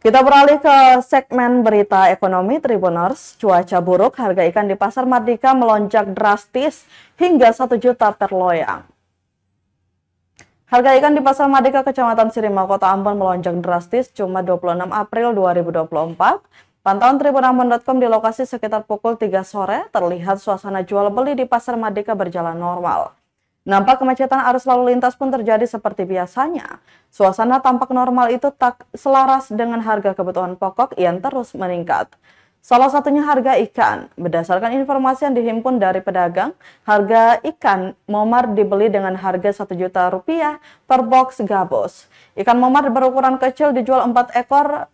Kita beralih ke segmen berita ekonomi Tribuners. Cuaca buruk, harga ikan di pasar Mardika melonjak drastis hingga 1 juta per loyang. Harga ikan di Pasar Mardika, Kecamatan Sirima, Kota Ambon melonjak drastis cuma 26 April 2024. Pantauan tribunambon.com di lokasi sekitar pukul 3 sore, terlihat suasana jual beli di Pasar Mardika berjalan normal. Nampak kemacetan arus lalu lintas pun terjadi seperti biasanya. Suasana tampak normal itu tak selaras dengan harga kebutuhan pokok yang terus meningkat. Salah satunya harga ikan. Berdasarkan informasi yang dihimpun dari pedagang, harga ikan momar dibeli dengan harga satu juta rupiah per box gabus. Ikan momar berukuran kecil dijual empat ekor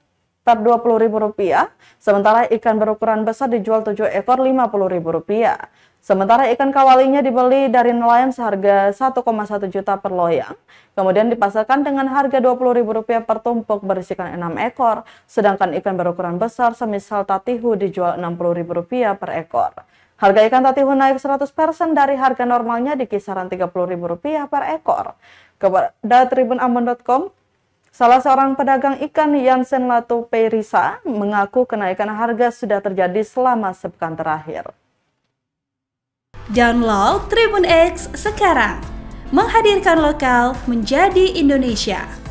per Rp20.000, sementara ikan berukuran besar dijual 7 ekor Rp50.000. Sementara ikan kawalinya dibeli dari nelayan seharga 1,1 juta per loyang, kemudian dipasarkan dengan harga Rp20.000 per tumpuk berisikan 6 ekor, sedangkan ikan berukuran besar semisal tatihu dijual Rp60.000 per ekor. Harga ikan tatihu naik 100% dari harga normalnya di kisaran Rp30.000 per ekor. Kepada tribunambon.com, Salah seorang pedagang ikan Yansen Latu Perisa mengaku kenaikan harga sudah terjadi selama sepekan terakhir. Download Tribun X sekarang, menghadirkan lokal menjadi Indonesia.